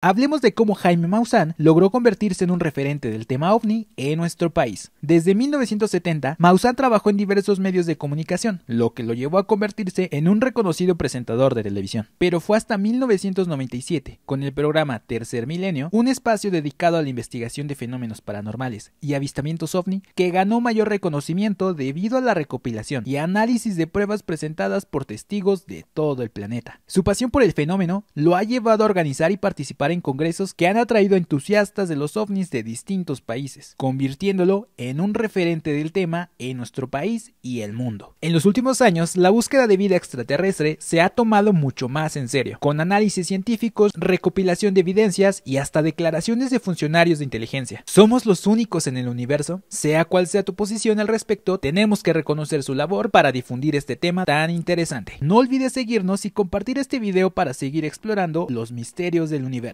Hablemos de cómo Jaime Maussan logró convertirse en un referente del tema ovni en nuestro país. Desde 1970, Maussan trabajó en diversos medios de comunicación, lo que lo llevó a convertirse en un reconocido presentador de televisión. Pero fue hasta 1997, con el programa Tercer Milenio, un espacio dedicado a la investigación de fenómenos paranormales y avistamientos ovni, que ganó mayor reconocimiento debido a la recopilación y análisis de pruebas presentadas por testigos de todo el planeta. Su pasión por el fenómeno lo ha llevado a organizar y participar en congresos que han atraído entusiastas de los ovnis de distintos países, convirtiéndolo en un referente del tema en nuestro país y el mundo. En los últimos años, la búsqueda de vida extraterrestre se ha tomado mucho más en serio, con análisis científicos, recopilación de evidencias y hasta declaraciones de funcionarios de inteligencia. Somos los únicos en el universo, sea cual sea tu posición al respecto, tenemos que reconocer su labor para difundir este tema tan interesante. No olvides seguirnos y compartir este video para seguir explorando los misterios del universo.